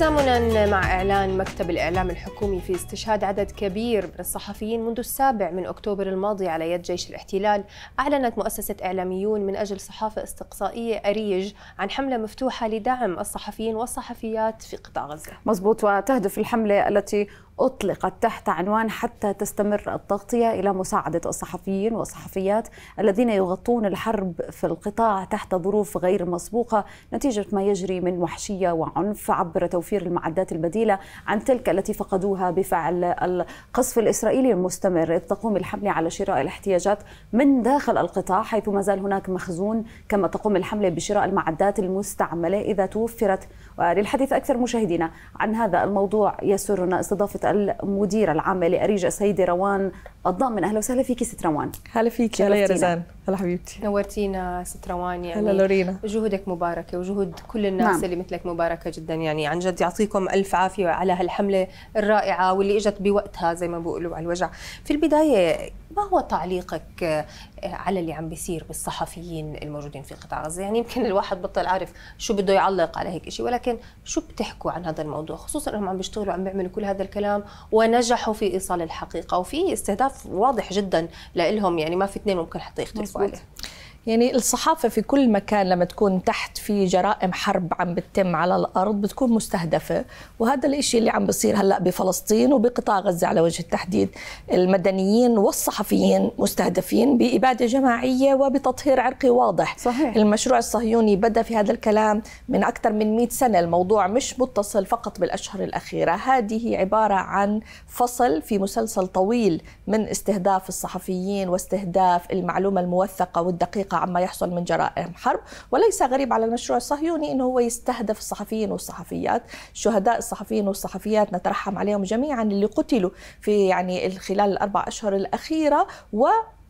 تزامنا مع اعلان مكتب الاعلام الحكومي في استشهاد عدد كبير من الصحفيين منذ السابع من اكتوبر الماضي على يد جيش الاحتلال، اعلنت مؤسسه اعلاميون من اجل صحافه استقصائيه اريج عن حمله مفتوحه لدعم الصحفيين والصحفيات في قطاع غزه. مزبوط وتهدف الحمله التي أطلقت تحت عنوان حتى تستمر التغطية إلى مساعدة الصحفيين والصحفيات الذين يغطون الحرب في القطاع تحت ظروف غير مسبوقة نتيجة ما يجري من وحشية وعنف عبر توفير المعدات البديلة عن تلك التي فقدوها بفعل القصف الإسرائيلي المستمر إذ تقوم الحملة على شراء الاحتياجات من داخل القطاع حيث ما زال هناك مخزون كما تقوم الحملة بشراء المعدات المستعملة إذا توفرت وللحديث أكثر مشاهدينا عن هذا الموضوع يسرنا استضافة المديرة العامة لأريجا السيدة روان الضامن أهلا وسهلا فيك ست روان هلا فيك هلا يا رزان هلا حبيبتي نورتينا ست روان يعني هلا لورينا جهودك مباركة وجهود كل الناس نعم. اللي مثلك مباركة جدا يعني عن جد يعطيكم ألف عافية على هالحملة الرائعة واللي إجت بوقتها زي ما بيقولوا على الوجع في البداية ما هو تعليقك آه، على اللي عم بيصير بالصحفيين الموجودين في قطاع غزه يعني يمكن الواحد بطل عارف شو بده يعلق على هيك شيء ولكن شو بتحكوا عن هذا الموضوع خصوصا انهم عم بيشتغلوا عم بيعملوا كل هذا الكلام ونجحوا في ايصال الحقيقه وفي استهداف واضح جدا لهم يعني ما في اثنين ممكن حتى يختلفوا عليه يعني الصحافه في كل مكان لما تكون تحت في جرائم حرب عم بتتم على الارض بتكون مستهدفه وهذا الشيء اللي عم بصير هلا بفلسطين وبقطاع غزه على وجه التحديد المدنيين والصحفيين مستهدفين باباده جماعيه وبتطهير عرقي واضح صحيح. المشروع الصهيوني بدا في هذا الكلام من اكثر من 100 سنه الموضوع مش متصل فقط بالاشهر الاخيره هذه عباره عن فصل في مسلسل طويل من استهداف الصحفيين واستهداف المعلومه الموثقه والدقيقه الحقيقة عما يحصل من جرائم حرب وليس غريب على المشروع الصهيوني أنه هو يستهدف الصحفيين والصحفيات شهداء الصحفيين والصحفيات نترحم عليهم جميعا اللي قتلوا في يعني خلال الأربع أشهر الأخيرة و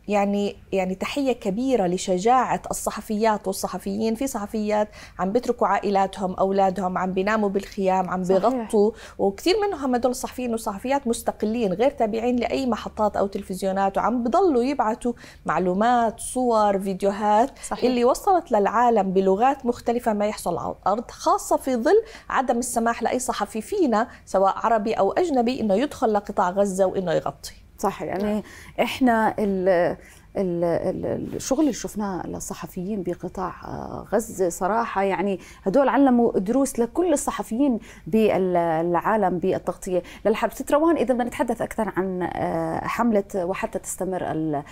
يعني يعني تحية كبيرة لشجاعة الصحفيات والصحفيين في صحفيات عم بيتركوا عائلاتهم أولادهم عم بيناموا بالخيام عم بيغطوا وكثير منهم هدول الصحفيين والصحفيات مستقلين غير تابعين لأي محطات أو تلفزيونات وعم بضلوا يبعثوا معلومات صور فيديوهات صحيح. اللي وصلت للعالم بلغات مختلفة ما يحصل على الأرض خاصة في ظل عدم السماح لأي صحفي فينا سواء عربي أو أجنبي أنه يدخل لقطاع غزة وأنه يغطي صح يعني نعم. احنا الـ الشغل اللي شفناه للصحفيين بقطاع آه، غزة صراحة يعني هدول علموا دروس لكل الصحفيين بالعالم بالتغطية للحرب ست روان إذا بدنا نتحدث أكثر عن آه، حملة وحتى تستمر آه،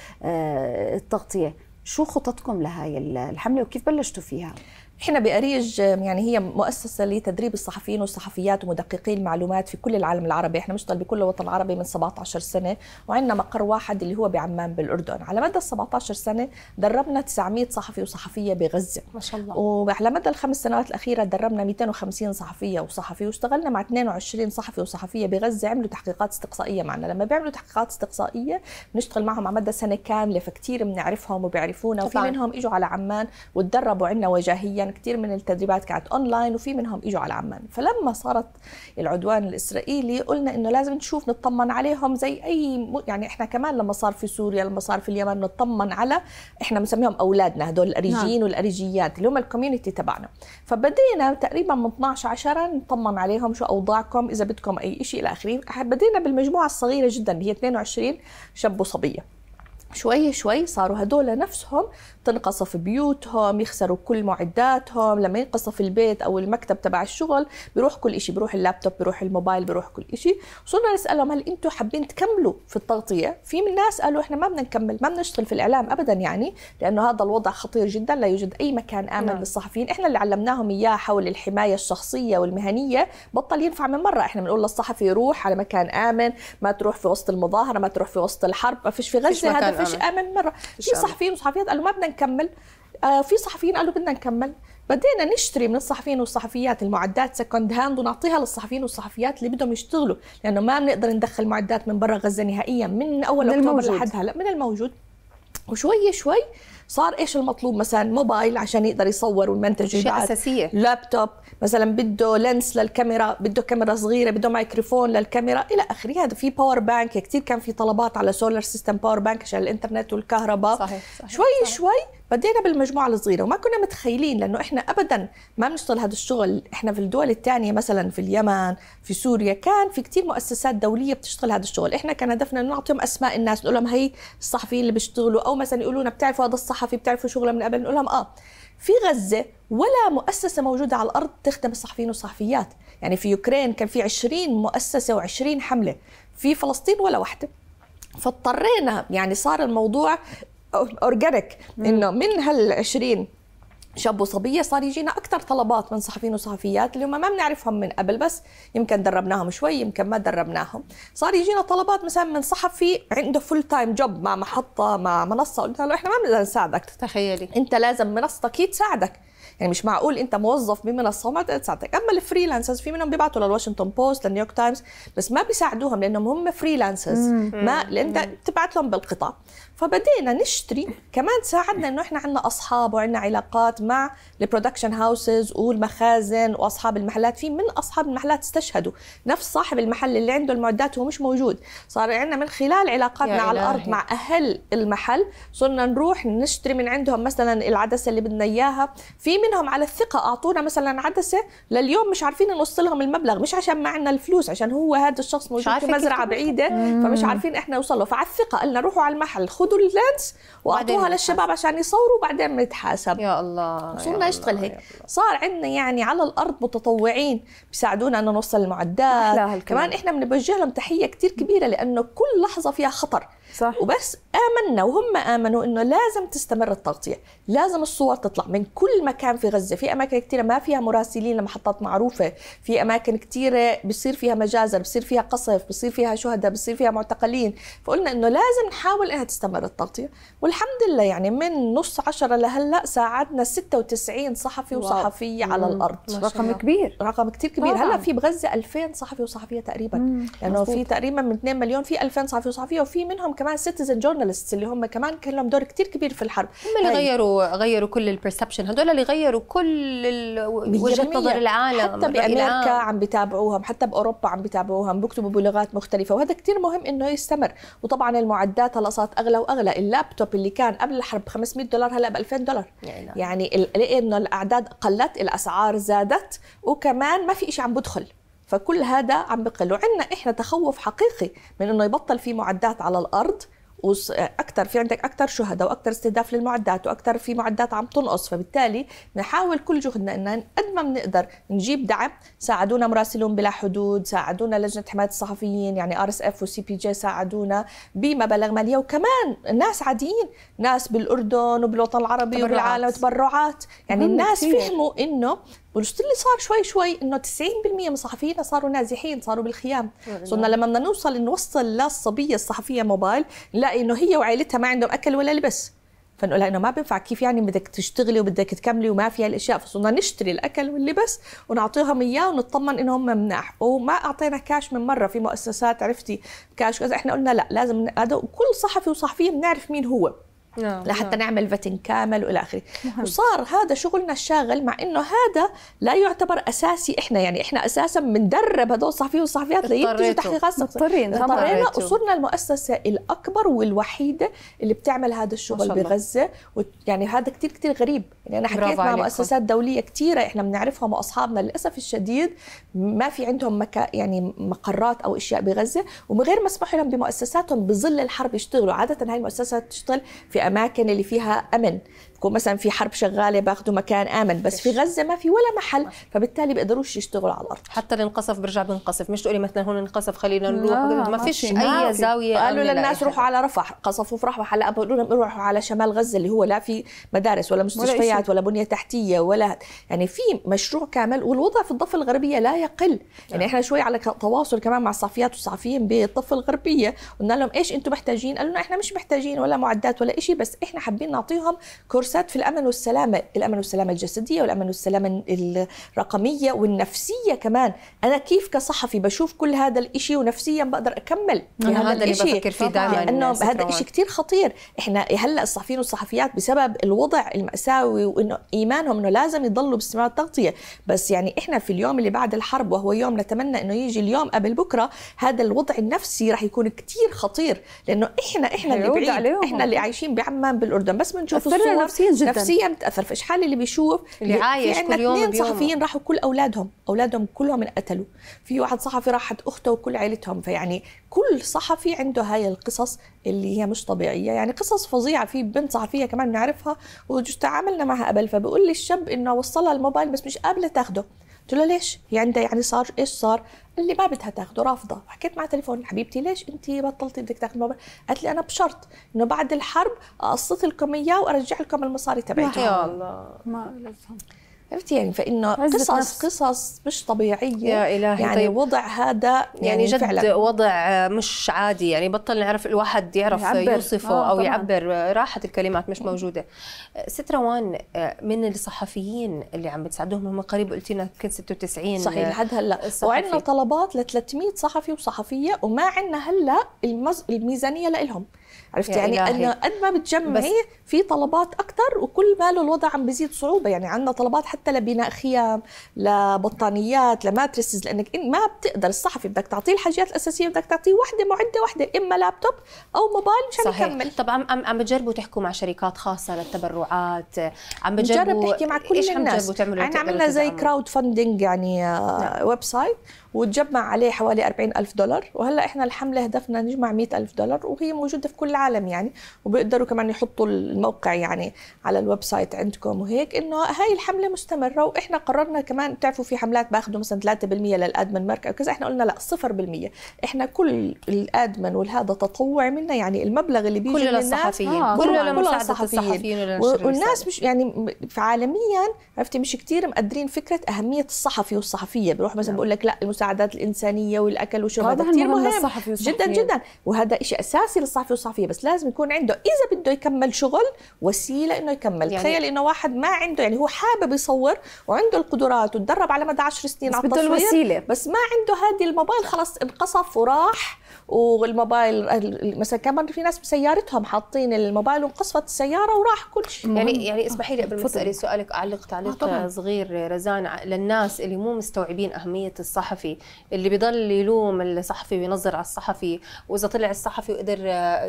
التغطية شو خططكم لهي الحملة وكيف بلشتوا فيها؟ احنا بأريج يعني هي مؤسسة لتدريب الصحفيين والصحفيات ومدققي المعلومات في كل العالم العربي، احنا بنشتغل بكل الوطن العربي من 17 سنة، وعندنا مقر واحد اللي هو بعمان بالأردن، على مدى ال 17 سنة دربنا 900 صحفي وصحفية بغزة ما شاء الله وعلى مدى الخمس سنوات الأخيرة دربنا 250 صحفية وصحفي واشتغلنا مع 22 صحفي وصحفية بغزة عملوا تحقيقات استقصائية معنا، لما بيعملوا تحقيقات استقصائية بنشتغل معهم على مدى سنة كاملة فكتير بنعرفهم وبيعرفونا وفي منهم اجوا على عمان وتدربوا عندنا وجاهيا كان كثير من التدريبات كانت اونلاين وفي منهم اجوا على عمان فلما صارت العدوان الاسرائيلي قلنا انه لازم نشوف نطمن عليهم زي اي يعني احنا كمان لما صار في سوريا لما صار في اليمن نطمن على احنا بنسميهم اولادنا هدول الاريجيين نعم. والاريجيات اللي هم الكوميونتي تبعنا فبدينا تقريبا من 12 10 نطمن عليهم شو اوضاعكم اذا بدكم اي شيء الى اخره بدينا بالمجموعه الصغيره جدا اللي هي 22 شاب وصبيه شوي شوي صاروا هدول نفسهم تنقصف بيوتهم يخسروا كل معداتهم لما ينقصف البيت او المكتب تبع الشغل بيروح كل شيء بيروح اللابتوب بيروح الموبايل بيروح كل شيء صرنا نسالهم هل انتم حابين تكملوا في التغطيه في من ناس قالوا احنا ما بدنا نكمل ما بدنا نشتغل في الاعلام ابدا يعني لانه هذا الوضع خطير جدا لا يوجد اي مكان امن نعم. للصحفيين احنا اللي علمناهم اياه حول الحمايه الشخصيه والمهنيه بطل ينفع من مره احنا بنقول للصحفي روح على مكان امن ما تروح في وسط المظاهره ما تروح في وسط الحرب ما فيش في غزه هذا فيش امن مره في صحفيين وصحفيات قالوا ما بدنا نكمل آه، في صحفيين قالوا بدنا نكمل بدينا نشتري من الصحفيين والصحفيات المعدات سكند هاند ونعطيها للصحفيين والصحفيات اللي بدهم يشتغلوا لانه ما بنقدر ندخل معدات من برا غزه نهائيا من اول من اكتوبر لحد هلا من الموجود وشوي شوي صار ايش المطلوب مثلا موبايل عشان يقدر يصور والمنتج اشياء اساسيه لابتوب مثلا بده لينس للكاميرا بده كاميرا صغيره بده مايكروفون للكاميرا الى اخره هذا في باور بانك كثير كان في طلبات على سولار سيستم باور بانك عشان الانترنت والكهرباء صحيح, صحيح شوي صحيح. شوي بدينا بالمجموعه الصغيره وما كنا متخيلين لانه احنا ابدا ما بنشتغل هذا الشغل احنا في الدول الثانيه مثلا في اليمن في سوريا كان في كثير مؤسسات دوليه بتشتغل هذا الشغل احنا كان هدفنا نعطيهم اسماء الناس نقول لهم هي الصحفيين اللي بيشتغلوا او مثلا يقولوا لنا بتعرفوا هذا الصحفي صحفي بتعرفوا شغله من قبل نقول لهم اه في غزة ولا مؤسسة موجودة على الأرض تخدم الصحفيين والصحفيات يعني في يوكرين كان في 20 مؤسسة و20 حملة في فلسطين ولا واحدة فاضطرينا يعني صار الموضوع اورجانيك انه من هال 20 شاب وصبية صار يجينا أكثر طلبات من صحفيين وصحفيات اللي هم ما بنعرفهم من قبل بس يمكن دربناهم شوي يمكن ما دربناهم صار يجينا طلبات مثلا من صحفي عنده فول تايم جوب مع محطة مع منصة قلت له إحنا ما بنقدر نساعدك تخيلي أنت لازم منصتك هي تساعدك يعني مش معقول انت موظف من منصه تقدر تساعدك اما الفريلانسرز في منهم بيبعتوا للواشنطن بوست للنيويورك تايمز بس ما بيساعدوهم لانهم هم فريلانسرز ما انت تبعت لهم بالقطع فبدينا نشتري كمان ساعدنا انه احنا عندنا اصحاب وعندنا علاقات مع البرودكشن هاوسز والمخازن واصحاب المحلات في من اصحاب المحلات استشهدوا نفس صاحب المحل اللي عنده المعدات هو مش موجود صار عندنا من خلال علاقاتنا على الارض مع اهل المحل صرنا نروح نشتري من عندهم مثلا العدسه اللي بدنا اياها في منهم على الثقه اعطونا مثلا عدسه لليوم مش عارفين نوصل لهم المبلغ مش عشان ما عندنا الفلوس عشان هو هذا الشخص موجود في مزرعه بعيده فمش عارفين احنا نوصل له فعلى الثقه قلنا روحوا على المحل خذوا اللانس واعطوها للشباب عشان يصوروا بعدين نتحاسب يا الله صرنا نشتغل هيك صار عندنا يعني على الارض متطوعين بيساعدونا ان نوصل المعدات كمان احنا بنوجه لهم تحيه كثير كبيره لانه كل لحظه فيها خطر صح. وبس آمنا وهم آمنوا إنه لازم تستمر التغطية لازم الصور تطلع من كل مكان في غزة في أماكن كثيرة ما فيها مراسلين لمحطات معروفة في أماكن كثيرة بصير فيها مجازر بصير فيها قصف بصير فيها شهداء بصير فيها معتقلين فقلنا إنه لازم نحاول إنها تستمر التغطية والحمد لله يعني من نص عشرة لهلأ ساعدنا 96 صحفي وصحفية على الأرض رقم كبير رقم كثير كبير طبعا. هلا في بغزة 2000 صحفي وصحفية تقريبا لأنه يعني في تقريبا من 2 مليون في 2000 صحفي وصحفية وفي منهم كمان سيتيزن جورنالست اللي هم كمان كان لهم دور كثير كبير في الحرب هم اللي طيب. غيروا غيروا كل البرسبشن هدول اللي غيروا كل وجهه نظر العالم حتى بامريكا عم بيتابعوهم حتى باوروبا عم بيتابعوهم بيكتبوا بلغات مختلفه وهذا كثير مهم انه يستمر وطبعا المعدات هلا صارت اغلى واغلى اللابتوب اللي كان قبل الحرب 500 دولار هلا ب 2000 دولار يعني لانه الاعداد قلت الاسعار زادت وكمان ما في شيء عم بدخل فكل هذا عم بقل وعندنا احنا تخوف حقيقي من انه يبطل في معدات على الارض واكثر في عندك اكثر شهداء واكثر استهداف للمعدات واكثر في معدات عم تنقص فبالتالي بنحاول كل جهدنا ان قد ما بنقدر نجيب دعم ساعدونا مراسلون بلا حدود ساعدونا لجنه حمايه الصحفيين يعني ار اس اف وسي بي جي ساعدونا بمبالغ ماليه وكمان ناس عاديين ناس بالاردن وبالوطن العربي تبرعات. وبالعالم تبرعات يعني الناس فهموا انه ونشتغل اللي صار شوي شوي انه 90% من صحفينا صاروا نازحين صاروا بالخيام صرنا لما بدنا نوصل نوصل للصبيه الصحفيه موبايل نلاقي انه هي وعائلتها ما عندهم اكل ولا لبس فنقول انه ما بينفع كيف يعني بدك تشتغلي وبدك تكملي وما في هالاشياء فصرنا نشتري الاكل واللبس ونعطيهم اياه ونطمن انهم مناح وما اعطينا كاش من مره في مؤسسات عرفتي كاش كذا احنا قلنا لا لازم هذا كل صحفي وصحفيه بنعرف مين هو نعم، لحتى نعم. نعمل فتن كامل والى اخره وصار هذا شغلنا الشاغل مع انه هذا لا يعتبر اساسي احنا يعني احنا اساسا بندرب هذول الصحفيين والصحفيات لينتجوا تحقيقات مضطرين اضطرينا وصرنا المؤسسه الاكبر والوحيده اللي بتعمل هذا الشغل بغزه يعني هذا كثير كثير غريب يعني انا حكيت مع عليكم. مؤسسات دوليه كثيره احنا بنعرفهم واصحابنا للاسف الشديد ما في عندهم مكا يعني مقرات او اشياء بغزه ومن غير مسموح لهم بمؤسساتهم بظل الحرب يشتغلوا عاده هاي المؤسسات تشتغل في في اماكن اللي فيها امن بكون مثلا في حرب شغاله باخذوا مكان امن بس في غزه ما في ولا محل فبالتالي بيقدروش يشتغلوا على الارض حتى الانقصف برجع بنقصف مش تقولي مثلا هون انقصف خلينا نروح ما فيش اي ما زاويه قالوا للناس روحوا على رفح قصفوا في رفح هلا بقولوا لهم روحوا على شمال غزه اللي هو لا في مدارس ولا مستشفيات ولا, ولا بنيه تحتيه ولا يعني في مشروع كامل والوضع في الضفه الغربيه لا يقل يعني نعم. احنا شوي على تواصل كمان مع الصحفيات والصحفيين بالضفه الغربيه قلنا لهم ايش انتم محتاجين قالوا لنا احنا مش محتاجين ولا معدات ولا شيء بس احنا حابين نعطيهم كورس كورسات في الامن والسلامه الامن والسلامه الجسديه والامن والسلامه الرقميه والنفسيه كمان انا كيف كصحفي بشوف كل هذا الإشي ونفسيا بقدر اكمل في هذا, هذا الإشي اللي بفكر فيه دائما لانه هذا الشيء كثير خطير احنا هلا الصحفيين والصحفيات بسبب الوضع الماساوي وانه ايمانهم انه لازم يضلوا باستمرار التغطيه بس يعني احنا في اليوم اللي بعد الحرب وهو يوم نتمنى انه يجي اليوم قبل بكره هذا الوضع النفسي رح يكون كثير خطير لانه احنا احنا اللي بعيد عليهم. احنا اللي عايشين بعمان بالاردن بس بنشوف الصور نفسيا جدا نفسيا بتاثر فايش حال اللي بيشوف اللي عايش في كل يوم اثنين صحفيين راحوا كل اولادهم اولادهم كلهم انقتلوا في واحد صحفي راحت اخته وكل عائلتهم فيعني كل صحفي عنده هاي القصص اللي هي مش طبيعيه يعني قصص فظيعه في بنت صحفيه كمان بنعرفها وتعاملنا معها قبل فبقول لي الشاب انه وصلها الموبايل بس مش قابله تاخده قلت له ليش يعني ده يعني صار ايش صار قال لي ما بدها تاخذه رافضه حكيت مع تليفون حبيبتي ليش انت بطلتي بدك تاخذي موبايل قالت لي انا بشرط انه بعد الحرب اقسط لكم اياه وارجع لكم المصاري تبعي يا الله ما لازم عرفتي يعني فإن قصص نفس. قصص مش طبيعية يا إلهي يعني طيب. وضع هذا يعني, يعني جد فعلا. وضع مش عادي يعني بطل نعرف الواحد يعرف يعبر. يوصفه آه، أو طبعا. يعبر راحت الكلمات مش موجودة ست روان آه، من الصحفيين اللي عم بتساعدوهم هم قريب قلتي لنا كنت 96 صحيح لحد هلا آه، وعندنا طلبات ل 300 صحفي وصحفية وما عندنا هلا الميزانية لهم عرفت يعني ان قد ما بتجمعي في طلبات اكثر وكل ما له الوضع عم بيزيد صعوبه يعني عندنا طلبات حتى لبناء خيام لبطانيات لماترسز لانك ما بتقدر الصحفي بدك تعطيه الحاجات الاساسيه بدك تعطيه وحده معده وحده اما لابتوب او موبايل مشان صحيح. يكمل طبعا عم عم بتجربوا تحكوا مع شركات خاصه للتبرعات عم بتجربوا تحكي مع كل إيش الناس عم تعملوا يعني عملنا زي كراود فاندنج يعني ويب آه، سايت نعم. وتجمع عليه حوالي 40 ألف دولار وهلا احنا الحمله هدفنا نجمع 100 ألف دولار وهي موجوده في كل العالم يعني وبيقدروا كمان يحطوا الموقع يعني على الويب سايت عندكم وهيك انه هاي الحمله مستمره واحنا قررنا كمان بتعرفوا في حملات باخذوا مثلا 3% للادمن او وكذا احنا قلنا لا 0% احنا كل الادمن والهذا تطوع منا يعني المبلغ اللي بيجي كله للصحفيين آه كله لمساعده الصحفيين والناس مش يعني عالميا عرفتي مش كثير مقدرين فكره اهميه الصحفي والصحفيه بروح مثلا نعم. بقول لك لا المساعدات الانسانيه والاكل والشرب هذا كثير مهم للصحفي والصحفية. جدا جدا وهذا شيء اساسي للصحفي والصحفيه بس لازم يكون عنده اذا بده يكمل شغل وسيله انه يكمل يعني تخيل انه واحد ما عنده يعني هو حابب يصور وعنده القدرات وتدرب على مدى 10 سنين على التصوير بس بده الوسيله بس ما عنده هذه الموبايل خلص انقصف وراح والموبايل مثلا كمان في ناس بسيارتهم حاطين الموبايل وانقصفت السياره وراح كل شيء يعني يعني آه. اسمحي لي قبل ما اسالي سؤالك اعلق تعليق آه صغير رزان للناس اللي مو مستوعبين اهميه الصحفي اللي بيضل يلوم الصحفي وينظر على الصحفي واذا طلع الصحفي وقدر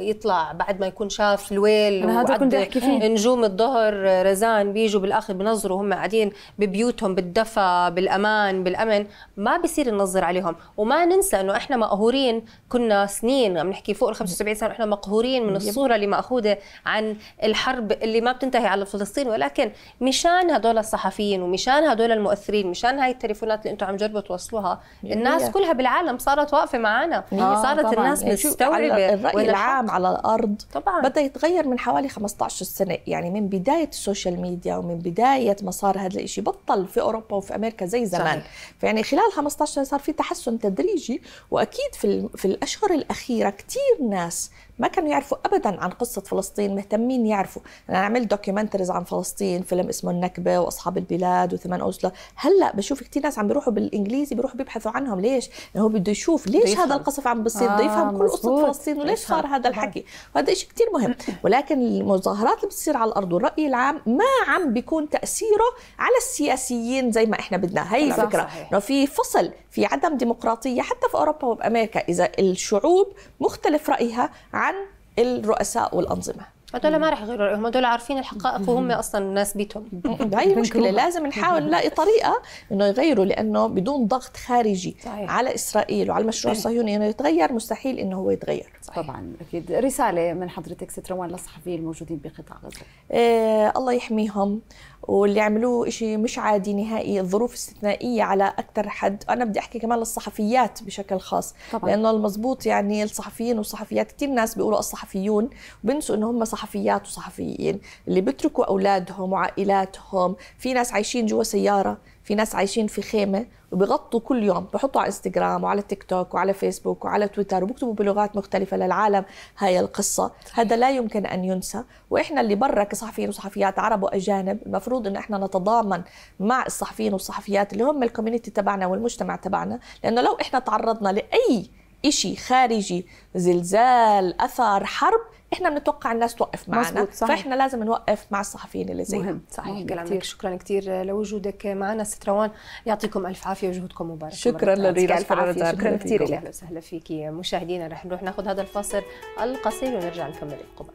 يطلع بعد ما يكون شاف الويل انا هذا كنت احكي فيه نجوم الظهر رزان بيجوا بالاخر بنظروا هم قاعدين ببيوتهم بالدفى بالامان بالامن ما بصير ننظر عليهم وما ننسى انه احنا مقهورين كنا لنا سنين عم نحكي فوق ال 75 سنه احنا مقهورين من الصوره اللي ماخوذه عن الحرب اللي ما بتنتهي على فلسطين ولكن مشان هدول الصحفيين ومشان هدول المؤثرين مشان هاي التليفونات اللي انتم عم جربوا توصلوها الناس كلها بالعالم صارت واقفه معنا آه يعني صارت طبعاً. الناس يعني مستوعبه الراي العام على الارض طبعا بدا يتغير من حوالي 15 سنه يعني من بدايه السوشيال ميديا ومن بدايه ما صار هذا الشيء بطل في اوروبا وفي امريكا زي زمان صحيح. فيعني خلال 15 سنه صار في تحسن تدريجي واكيد في في الاشهر الأشهر الأخيرة كتير ناس ما كانوا يعرفوا ابدا عن قصه فلسطين مهتمين يعرفوا انا عملت دوكيومنتريز عن فلسطين فيلم اسمه النكبه واصحاب البلاد وثمان اوسلو هلا بشوف كثير ناس عم بيروحوا بالانجليزي بيروحوا بيبحثوا عنهم ليش لانه هو بده يشوف ليش هذا القصف عم بصير آه بده يفهم آه، كل قصه فلسطين وليش صار هذا الحكي وهذا شيء كثير مهم ولكن المظاهرات اللي بتصير على الارض والراي العام ما عم بيكون تاثيره على السياسيين زي ما احنا بدنا هي الفكره انه في فصل في عدم ديمقراطيه حتى في اوروبا وبامريكا اذا الشعوب مختلف رايها عن الرؤساء والانظمه هدول ما رح يغيروا رايهم هدول عارفين الحقائق وهم اصلا ناس بيتهم هاي المشكله لازم نحاول نلاقي طريقه انه يغيروا لانه بدون ضغط خارجي صحيح. على اسرائيل وعلى المشروع الصهيوني انه يتغير مستحيل انه هو يتغير صحيح. طبعا اكيد رساله من حضرتك ست روان للصحفيين الموجودين بقطاع غزه آه الله يحميهم واللي عملوه إشي مش عادي نهائي الظروف استثنائية على أكثر حد أنا بدي أحكي كمان للصحفيات بشكل خاص طبعا. لأنه المزبوط يعني الصحفيين والصحفيات كثير ناس بيقولوا الصحفيون بنسوا إن هم صحفيات وصحفيين اللي بيتركوا أولادهم وعائلاتهم في ناس عايشين جوا سيارة في ناس عايشين في خيمه وبغطوا كل يوم بحطوا على انستغرام وعلى تيك توك وعلى فيسبوك وعلى تويتر وبكتبوا بلغات مختلفه للعالم هاي القصه هذا لا يمكن ان ينسى واحنا اللي برا كصحفيين وصحفيات عرب واجانب المفروض ان احنا نتضامن مع الصحفيين والصحفيات اللي هم الكوميونتي تبعنا والمجتمع تبعنا لانه لو احنا تعرضنا لاي شيء خارجي زلزال أثر حرب احنا بنتوقع الناس توقف معنا صحيح. فاحنا لازم نوقف مع الصحفيين اللي زي مهم صحيح مهم كلامك كتير. شكرا كثير لوجودك معنا ست روان يعطيكم الف عافيه وجهودكم مبارك شكرا لرينا شكرا كثير اهلا وسهلا فيك مشاهدينا رح نروح ناخذ هذا الفاصل القصير ونرجع نكمل القبال